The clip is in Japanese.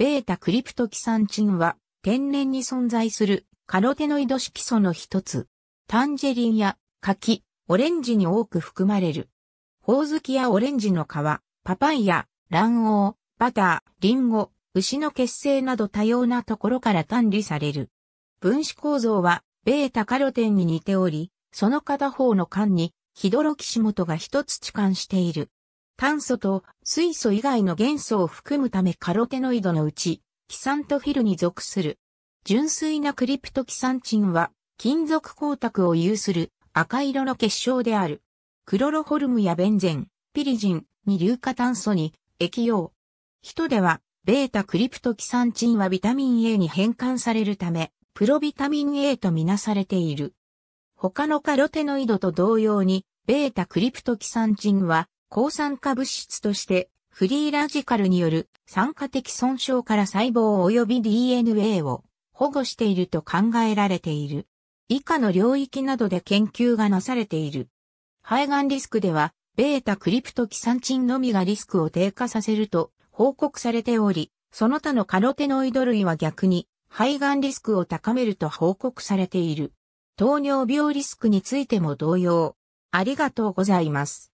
ベータクリプトキサンチンは天然に存在するカロテノイド色素の一つ。タンジェリンや柿、オレンジに多く含まれる。ほおずきやオレンジの皮、パパイヤ、卵黄、バター、リンゴ、牛の血清など多様なところから管理される。分子構造はベータカロテンに似ており、その片方の間にヒドロキシモトが一つ置換している。炭素と水素以外の元素を含むためカロテノイドのうち、キサントフィルに属する。純粋なクリプトキサンチンは、金属光沢を有する赤色の結晶である。クロロホルムやベンゼン、ピリジン、二硫化炭素に液用。人では、ベータクリプトキサンチンはビタミン A に変換されるため、プロビタミン A とみなされている。他のカロテノイドと同様に、ベータクリプトキサンチンは抗酸化物質として、フリーラジカルによる酸化的損傷から細胞及び DNA を保護していると考えられている。以下の領域などで研究がなされている。肺がんリスクでは、ベータクリプトキサンチンのみがリスクを低下させると報告されており、その他のカロテノイド類は逆に肺がんリスクを高めると報告されている。糖尿病リスクについても同様。ありがとうございます。